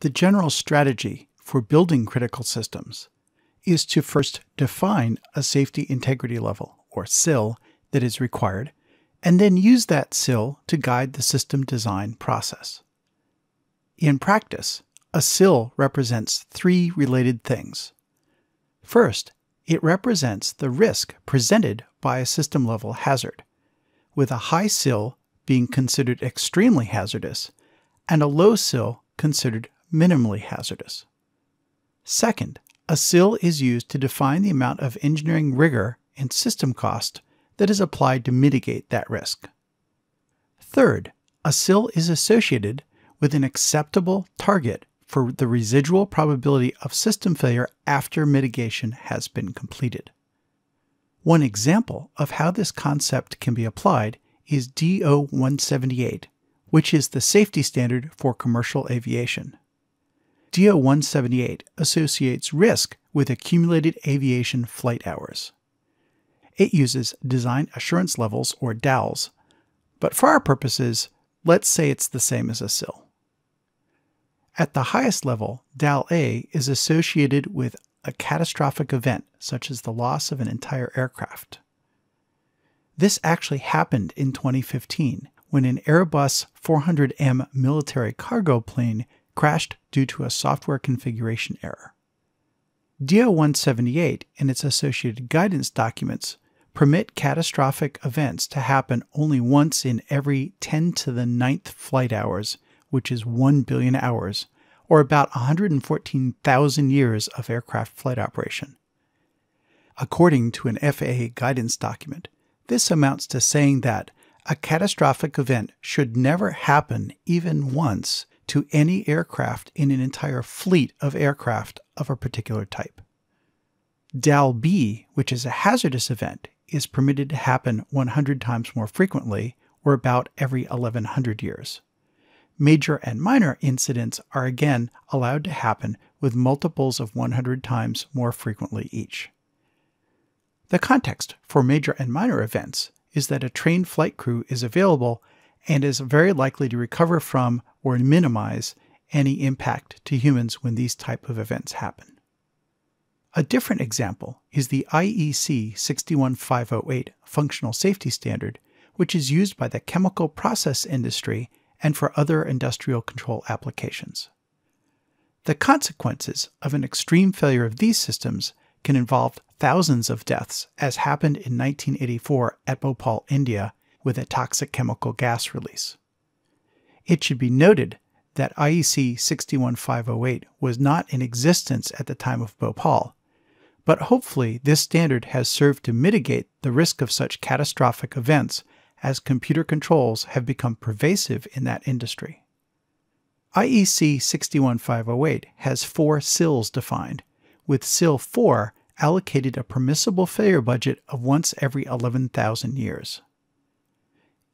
The general strategy for building critical systems is to first define a safety integrity level, or SIL, that is required, and then use that SIL to guide the system design process. In practice, a SIL represents three related things. First, it represents the risk presented by a system level hazard, with a high SIL being considered extremely hazardous and a low SIL considered minimally hazardous. Second, a SIL is used to define the amount of engineering rigor and system cost that is applied to mitigate that risk. Third, a SIL is associated with an acceptable target for the residual probability of system failure after mitigation has been completed. One example of how this concept can be applied is DO 178, which is the safety standard for commercial aviation. DO 178 associates risk with accumulated aviation flight hours. It uses design assurance levels, or DALs, but for our purposes, let's say it's the same as a SIL. At the highest level, DAL A is associated with a catastrophic event, such as the loss of an entire aircraft. This actually happened in 2015 when an Airbus 400M military cargo plane crashed due to a software configuration error. DO178 and its associated guidance documents permit catastrophic events to happen only once in every 10 to the 9th flight hours, which is 1 billion hours, or about 114,000 years of aircraft flight operation. According to an FAA guidance document, this amounts to saying that a catastrophic event should never happen even once to any aircraft in an entire fleet of aircraft of a particular type. DAL B, which is a hazardous event, is permitted to happen 100 times more frequently, or about every 1100 years. Major and minor incidents are again allowed to happen with multiples of 100 times more frequently each. The context for major and minor events is that a trained flight crew is available and is very likely to recover from or minimize any impact to humans when these type of events happen. A different example is the IEC 61508 functional safety standard, which is used by the chemical process industry and for other industrial control applications. The consequences of an extreme failure of these systems can involve thousands of deaths, as happened in 1984 at Bhopal, India, with a toxic chemical gas release. It should be noted that IEC 61508 was not in existence at the time of Bhopal, but hopefully this standard has served to mitigate the risk of such catastrophic events as computer controls have become pervasive in that industry. IEC 61508 has four SILs defined, with SIL 4 allocated a permissible failure budget of once every 11,000 years.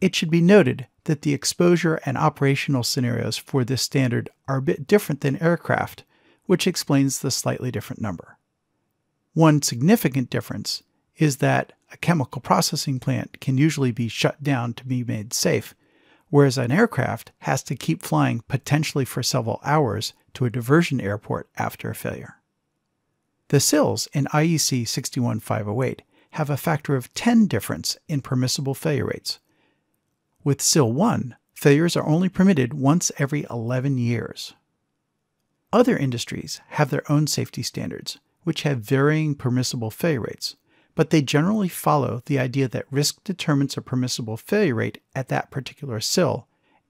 It should be noted that the exposure and operational scenarios for this standard are a bit different than aircraft, which explains the slightly different number. One significant difference is that a chemical processing plant can usually be shut down to be made safe, whereas an aircraft has to keep flying potentially for several hours to a diversion airport after a failure. The SILs in IEC 61508 have a factor of 10 difference in permissible failure rates, with SIL1, failures are only permitted once every 11 years. Other industries have their own safety standards, which have varying permissible failure rates, but they generally follow the idea that risk determines a permissible failure rate at that particular SIL,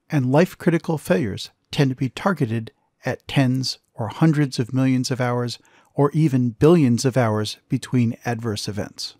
and life critical failures tend to be targeted at tens or hundreds of millions of hours or even billions of hours between adverse events.